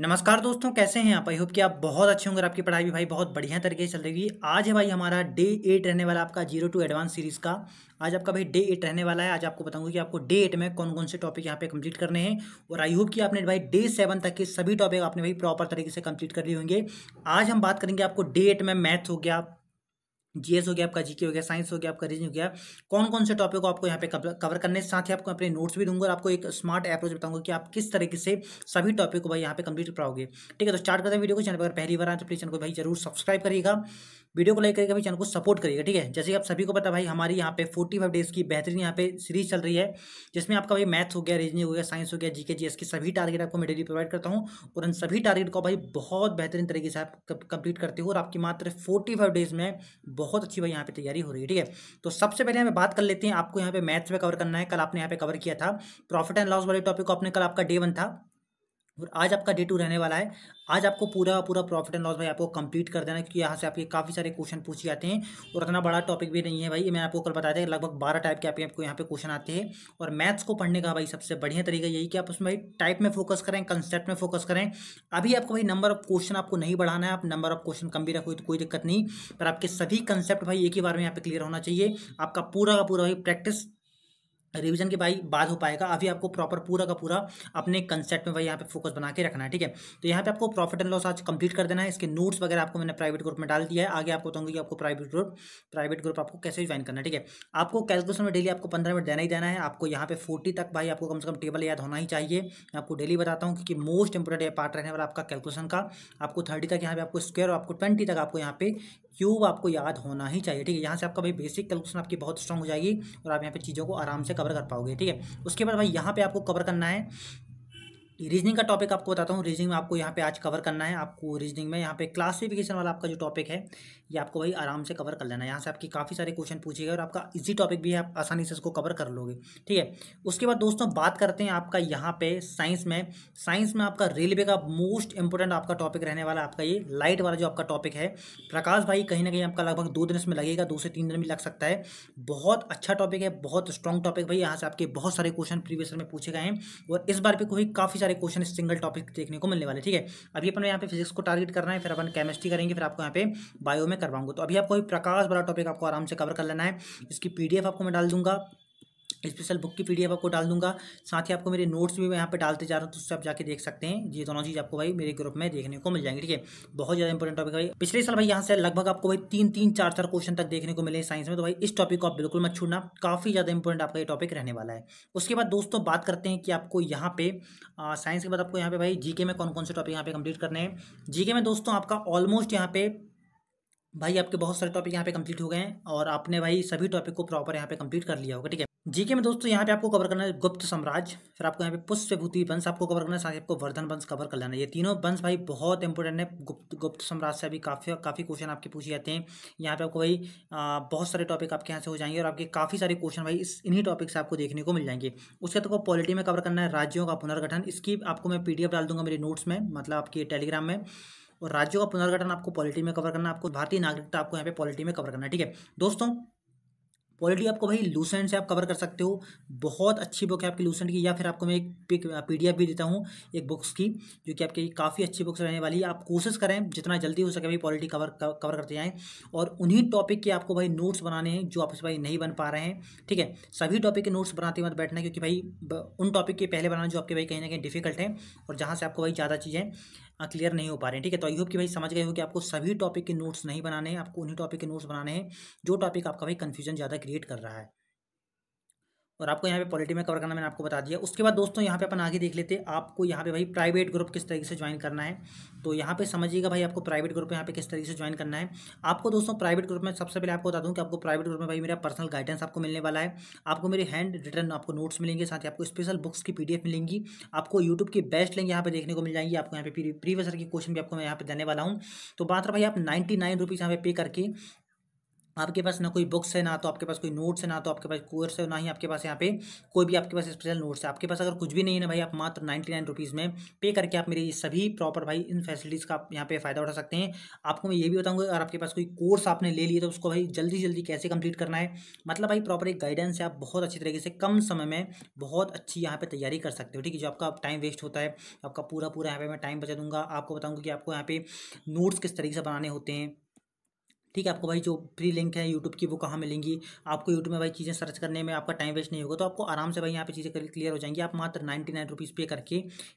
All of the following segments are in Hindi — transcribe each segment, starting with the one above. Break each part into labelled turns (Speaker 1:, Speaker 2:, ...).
Speaker 1: नमस्कार दोस्तों कैसे हैं आप आई होप कि आप बहुत अच्छे होंगे आपकी पढ़ाई भी भाई बहुत बढ़िया तरीके से चल रही है आज है भाई हमारा डे एट रहने वाला आपका जीरो टू एडवांस सीरीज़ का आज आपका भाई डे एट रहने वाला है आज आपको बताऊंगा कि आपको डे एट में कौन कौन से टॉपिक यहाँ पे कंप्लीट करने हैं और आई होप कि आपने भाई डे सेवन तक के सभी टॉपिक आपने भाई प्रॉपर तरीके से कंप्लीट कर लिए होंगे आज हम बात करेंगे आपको डे एट में मैथ हो गया जीएस हो गया आपका जीके हो गया साइंस हो गया आपका रीजन हो गया कौन कौन से टॉपिक को आपको यहाँ पे कवर करने साथ ही आपको अपने नोट्स भी दूंगा और आपको एक स्मार्ट अप्रोच बताऊंगा कि आप किस तरीके से सभी टॉपिक को भाई यहाँ पे कंप्लीट कराओगे ठीक है तो स्टार्ट करते हैं वीडियो को चैनल पर पहली बार आए तो प्लीज चैनल को भाई जरूर सब्सक्राइब करिएगा वीडियो को लाइक करिएगा भाई चैनल को सपोर्ट करिएगा ठीक है जैसे कि आप सभी को पता भाई हमारी यहाँ पे फोर्टी फाइव डेज की बेहतरीन यहाँ पे सीरीज चल रही है जिसमें आपका भाई मैथ्स हो गया रीजनिंग हो गया साइंस हो गया जीके जी की सभी टारगेट आपको मैं प्रोवाइड करता हूँ और उन सभी टारगेट को भाई बहुत बेहतरीन तरीके से आप कंप्लीट करते हो और आपकी मात्र फोर्टी डेज में बहुत बहुत अच्छी भाई यहाँ पे तैयारी हो रही है ठीक है तो सबसे पहले हमें बात कर लेते हैं आपको यहाँ पे मैथ्स में कवर करना है कल आपने यहाँ पे कवर किया था प्रॉफिट एंड लॉस वाले टॉपिक को आपने कल आपका डे वन था और आज आपका डे टू रहने वाला है आज आपको पूरा पूरा प्रॉफिट एंड लॉस भाई आपको कंप्लीट कर देना है क्योंकि यहाँ से आपके काफ़ी सारे क्वेश्चन पूछ जाते हैं और इतना बड़ा टॉपिक भी नहीं है भाई मैंने आपको कल बता दें लगभग बारह टाइप के आपके आपको यहाँ पे क्वेश्चन आते हैं और मैथ्स को पढ़ने का भाई सबसे बढ़िया तरीका यही कि आप उसमें भाई टाइप में फोकस करें कंसेप्ट में फोकस करें अभी आपको भाई नंबर ऑफ क्वेश्चन आपको नहीं बढ़ाना है आप नंबर ऑफ क्वेश्चन कम भी रखो तो कोई दिक्कत नहीं पर आपके सभी कंसेप्ट भाई एक ही बार में यहाँ पे क्लियर होना चाहिए आपका पूरा का पूरा भाई प्रैक्टिस रिवीजन के भाई बाद हो पाएगा अभी आपको प्रॉपर पूरा का पूरा अपने कंसेप्ट में भाई यहाँ पे फोकस बना के रखना है ठीक है तो यहाँ पे आपको प्रॉफिट एंड लॉस आज कंप्लीट कर देना है इसके नोट्स वगैरह आपको मैंने प्राइवेट ग्रुप में डाल दिया है आगे आपको बताऊंगी कि आपको प्राइवेट ग्रुप प्राइवेट ग्रुप आपको कैसे ज्वाइन करना है ठीक है आपको कैलकुलेशन में डेली आपको पंद्रह मिनट देना ही देना है आपको यहाँ पे फोर्टी तक भाई आपको कम से कम टेबल याद होना ही चाहिए मैं आपको डेली बताता हूँ क्योंकि मोस्ट इंपॉर्टेंट पार्ट रहने वाला आपका कैलकुलेशन का आपको थर्टी तक यहाँ पे आपको स्क्वेयर और आपको ट्वेंटी तक आपको यहाँ पे क्यूब आपको याद होना ही चाहिए ठीक है यहाँ से आपका भाई बेसिक कैलकुलेशन आपकी बहुत स्ट्रॉग हो जाएगी और आप यहाँ पे चीज़ों को आराम से कवर कर पाओगे ठीक है उसके बाद भाई यहाँ पे आपको कवर करना है रीजनिंग का टॉपिक आपको बताता हूँ रीजनिंग में आपको यहाँ पे आज कवर करना है आपको रीजनिंग में यहाँ पे क्लासिफिकेशन वाला आपका जो टॉपिक है ये आपको भाई आराम से कवर कर लेना है यहाँ से आपकी काफ़ी सारे क्वेश्चन पूछे गए और आपका इजी टॉपिक भी है आप आसानी से इसको कवर कर लोगे ठीक है उसके बाद दोस्तों बात करते हैं आपका यहाँ पे साइंस में साइंस में आपका रेलवे का मोस्ट इंपॉर्टेंट आपका टॉपिक रहने वाला आपका ये लाइट वाला जो आपका टॉपिक है प्रकाश भाई कहीं ना कहीं आपका लगभग दो दिन इसमें लगेगा दो से तीन दिन भी लग सकता है बहुत अच्छा टॉपिक है बहुत स्ट्रॉन्ग टॉपिक भाई यहाँ से आपके बहुत सारे क्वेश्चन प्रीवियस में पूछे गए हैं और इस बार भी कोई काफ़ी सारे क्वेश्चन सिंगल टॉपिक देखने को मिलने वाले ठीक है अभी अपन यहाँ पे फिजिक्स को टारगेट करना है फिर अपन केमिस्ट्री करेंगे फिर आपको यहाँ पे बायो में करवाऊंगा तो अभी आपको प्रकाश वाला टॉपिक आपको आराम से कवर कर लेना है इसकी पीडीएफ आपको मैं डाल दूंगा स्पेशल बुक की पी आपको डाल दूंगा साथ ही आपको मेरे नोट्स भी मैं यहाँ पे डालते जा रहा हूँ तो उससे आप जाके देख सकते हैं ये दोनों चीज़ आपको भाई मेरे ग्रुप में देखने को मिल जाएंगे ठीक है बहुत ज़्यादा इंपॉर्टेंट टॉपिक भाई पिछले साल भाई यहाँ से लगभग आपको भाई तीन तीन चार चार क्वेश्चन तक देखने को मिले साइंस में तो भाई इस टॉपिक को आप बिल्कुल मत छूड़ना काफ़ी ज़्यादा इंपॉर्टेंट आपका ये टॉपिक रहने वाला है उसके बाद दोस्तों बात करते हैं कि आपको यहाँ पे साइंस के बाद आपको यहाँ पे भाई जीके में कौन कौन से टॉपिक यहाँ पे कंप्लीट करने हैं जीके में दोस्तों आपका ऑलमोस्ट यहाँ पे भाई आपके बहुत सारे टॉपिक यहाँ पे कंप्लीट हो गए हैं और आपने भाई सभी टॉपिक को प्रॉपर यहाँ पे कंप्लीट कर लिया होगा ठीक है जीके में दोस्तों यहाँ पे आपको कवर करना है गुप्त साम्राज्य फिर आपको यहाँ पे पुष्पभूति वंश आपको कवर करना है साथ ही आपको वर्धन वंश कवर कर लेना ये तीनों वंश भाई बहुत इंपॉर्टेंट है गुप्त गुप्त साम्राज्य से भी काफ़ी काफ़ी क्वेश्चन आपके पूछे जाते हैं यहाँ पे आपको भाई आ, बहुत सारे टॉपिक आपके यहाँ से हो जाएंगे और आपके काफ़ी सारे क्वेश्चन भाई इस इन्हीं टॉपिक से आपको देखने को मिल जाएंगे उसके तो आपको पॉलिटी में कवर करना है राज्यों का पुनर्गठन इसकी आपको मैं पी डाल दूंगा मेरे नोट्स में मतलब आपके टेलीग्राम में और राज्यों का पुनर्गठन आपको पॉलिटी में कवर करना आपको भारतीय नागरिकता आपको यहाँ पे पॉलिटी में कवर करना ठीक है दोस्तों पॉलिटी आपको भाई लूसेंट से आप कवर कर सकते हो बहुत अच्छी बुक है आपकी लूसेंट की या फिर आपको मैं एक पिक पी भी देता हूँ एक बुक्स की जो कि आपकी काफ़ी अच्छी बुक्स रहने वाली है आप कोशिश करें जितना जल्दी हो सके भाई पॉलिटी कवर कवर करते जाएँ और उन्हीं टॉपिक के आपको भाई नोट्स बनाने हैं जो आपसे भाई नहीं बन पा रहे हैं ठीक है सभी टॉपिक के नोट्स बनाते मत बैठना क्योंकि भाई उन टॉपिक के पहले बनाना जो आपके भाई कहीं ना कहीं डिफिकल्ट हैं और जहाँ से आपको भाई ज़्यादा चीज़ें क्लियर हाँ, नहीं हो पा रहे हैं ठीक है तो आई होप कि भाई समझ गए हो कि आपको सभी टॉपिक के नोट्स नहीं बनाने हैं आपको उन्हीं टॉपिक के नोट्स बनाने हैं जो टॉपिक आपका भाई कन्फ्यूजन ज़्यादा क्रिएट कर रहा है और आपको यहाँ पे पॉलिटी में कवर करना मैंने आपको बता दिया उसके बाद दोस्तों यहाँ पे अपन आगे देख लेते हैं आपको यहाँ पे भाई प्राइवेट ग्रुप किस तरीके से ज्वाइन करना है तो यहाँ पे समझिएगा भाई आपको प्राइवेट ग्रुप यहाँ पे किस तरीके से ज्वाइन करना है आपको दोस्तों प्राइवेट ग्रुप में सबसे पहले आपको बता दूँ कि आपको प्राइवेट ग्रुप में भाई मेरा पर्सनल गाइडेंस आपको मिलने वाला है आपको मेरे हैंड रिटर्न आपको नोट्स मिलेंगे साथ ही आपको स्पेशल बुक्स की पी मिलेंगी आपको यूट्यूब की बेस्ट लिंक यहाँ पर देखने को मिल जाएंगी आपको यहाँ पे प्रीवियसर की क्वेश्चन भी आपको मैं यहाँ पर देने वाला हूँ तो बात रहा भाई आप नाइन्टी नाइन रुपीज़ यहाँ पे पे करके आपके पास ना कोई बुक्स है ना तो आपके पास कोई नोट्स है ना तो आपके पास कोर्स है ना ही आपके पास यहाँ पे कोई भी आपके पास स्पेशल नोट्स है आपके पास अगर कुछ भी नहीं है ना भाई आप मात्र नाइन्टी नाइन रुपीज़ में पे करके आप मेरे सभी प्रॉपर भाई इन फैसिलिटीज़ का आप यहाँ पे फ़ायदा उठा सकते हैं आपको मैं ये भी बताऊँगा अगर आपके पास कोई कोर्स आपने ले लिया तो उसको भाई जल्दी जल्दी कैसे कंप्लीट करना है मतलब भाई प्रॉपर एक गाइडेंस है आप बहुत अच्छी तरीके से कम समय में बहुत अच्छी यहाँ पर तैयारी कर सकते हो ठीक है जो आपका टाइम वेस्ट होता है आपका पूरा पूरा यहाँ पर मैं टाइम बचा दूंगा आपको बताऊँगा कि आपको यहाँ पे नोट्स किस तरीके से बनाने होते हैं ठीक है आपको भाई जो फ्री लिंक है यूट्यूब की वो कहाँ मिलेंगी आपको यूट्यूब में भाई चीज़ें सर्च करने में आपका टाइम वेस्ट नहीं होगा तो आपको आराम से भाई यहाँ पे चीज़ें क्लियर हो जाएंगी आप मात्र नाइन्टी नाइन रुपीज़ पे करके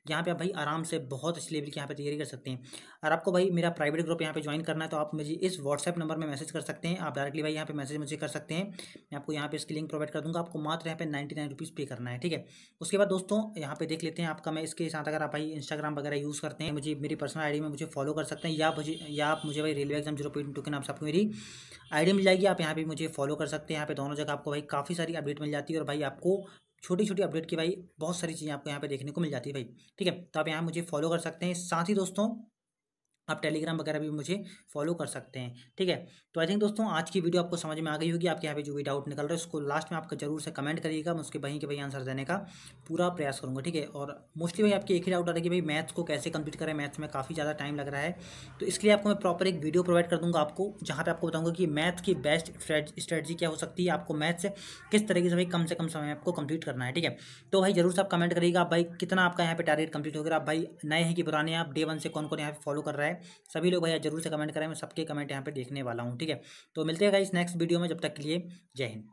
Speaker 1: यहाँ पे आप भाई आराम से बहुत अच्छी लेवल की यहाँ पे तैयारी कर सकते हैं और आपको भाई मेरा प्राइवेट ग्रुप यहाँ पे ज्वाइन करना है तो आप मुझे इस व्हाट्सएप नंबर में मैसेज कर सकते हैं आप डायरेक्टली भाई यहाँ पे मैसेज मुझे कर सकते हैं मैं आपको यहाँ पे इसकी लिंक प्रोवाइड कर दूँगा आपको मात्र यहाँ पे नाइन्टी नाइन रुपीज़ पे करना है ठीक है उसके बाद दोस्तों यहाँ पे देख लेते हैं आपका मैं इसके साथ अगर आप भाई इंस्टाग्राम वगैरह यूज़ करते हैं मुझे मेरी पर्सनल आई में मुझे फॉलो कर सकते हैं या मुझे या आप मुझे भाई railway exam zero point two के नाम से आपको मेरी आईडी मिल जाएगी आप यहाँ पे मुझे फॉलो कर सकते हैं यहाँ पे दोनों जगह आपको भाई काफ़ी सारी अपडेट मिल जाती है और भाई आपको छोटी छोटी अपडेट की भाई बहुत सारी चीज़ें आपको यहाँ पे देखने को मिल जाती है भाई ठीक है तो आप यहाँ मुझे फॉलो कर सकते हैं साथ ही दोस्तों आप टेलीग्राम वगैरह भी मुझे फॉलो कर सकते हैं ठीक है तो आई थिंक दोस्तों आज की वीडियो आपको समझ में आ गई होगी आपके यहाँ पे जो भी डाउट निकल रहा है उसको लास्ट में आपका जरूर से कमेंट करिएगा मैं उसके वहीं के वहीं आंसर देने का पूरा प्रयास करूँगा ठीक है और मोस्टली भाई आपकी एक ही डाउट आ रहा है कि भाई मैथ्स को कैसे कंप्लीट करें मैथ्स में काफ़ी ज़्यादा टाइम लग रहा है तो इसके लिए आपको मैं प्रॉपर एक वीडियो प्रोवाइड कर दूँगा आपको जहाँ पर आपको बताऊँगा कि मैथ की बेस्ट स्ट्रेटजी क्या हो सकती है आपको मैथ्स किस तरीके से भाई कम से कम समय आपको कंप्लीट करना है ठीक है तो भाई जरूर से आप कमेंट करिएगा भाई कितना आपका यहाँ पर टारगेट कंप्लीट हो गया आप भाई नए हैं कि पुराने आप डे वन से कौन कौन यहाँ पर फॉलो कर रहे हैं है सभी लोग भैया जरूर से कमेंट करें मैं सबके कमेंट यहाँ पर देखने वाला हूँ ठीक है तो मिलते हैं इस नेक्स्ट वीडियो में जब तक के लिए जय हिंद